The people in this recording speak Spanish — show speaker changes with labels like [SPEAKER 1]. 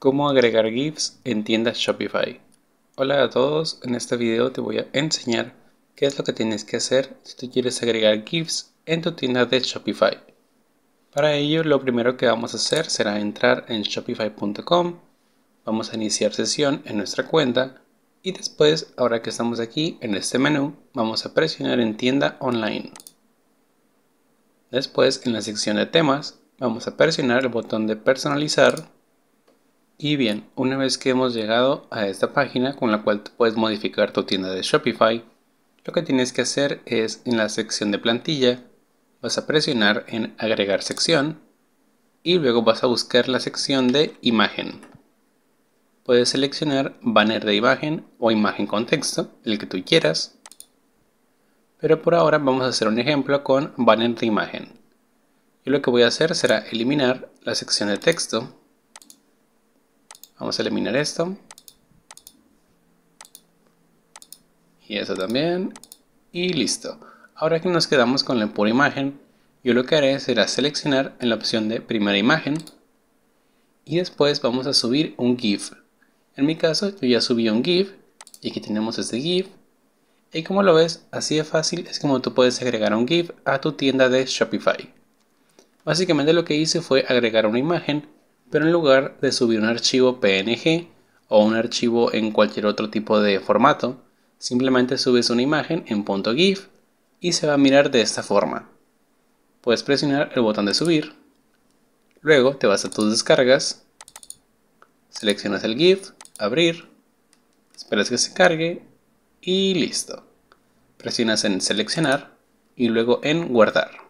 [SPEAKER 1] Cómo agregar GIFs en tiendas Shopify. Hola a todos, en este video te voy a enseñar qué es lo que tienes que hacer si tú quieres agregar GIFs en tu tienda de Shopify. Para ello lo primero que vamos a hacer será entrar en shopify.com, vamos a iniciar sesión en nuestra cuenta y después, ahora que estamos aquí en este menú, vamos a presionar en tienda online. Después, en la sección de temas, vamos a presionar el botón de personalizar y bien, una vez que hemos llegado a esta página con la cual puedes modificar tu tienda de Shopify, lo que tienes que hacer es en la sección de plantilla, vas a presionar en agregar sección y luego vas a buscar la sección de imagen. Puedes seleccionar banner de imagen o imagen con texto, el que tú quieras. Pero por ahora vamos a hacer un ejemplo con banner de imagen. Y lo que voy a hacer será eliminar la sección de texto Vamos a eliminar esto. Y eso también. Y listo. Ahora que nos quedamos con la pura imagen, yo lo que haré será seleccionar en la opción de primera imagen. Y después vamos a subir un GIF. En mi caso, yo ya subí un GIF. Y aquí tenemos este GIF. Y como lo ves, así de fácil es como tú puedes agregar un GIF a tu tienda de Shopify. Básicamente lo que hice fue agregar una imagen pero en lugar de subir un archivo PNG o un archivo en cualquier otro tipo de formato, simplemente subes una imagen en .gif y se va a mirar de esta forma. Puedes presionar el botón de subir, luego te vas a tus descargas, seleccionas el GIF, abrir, esperas que se cargue y listo. Presionas en seleccionar y luego en guardar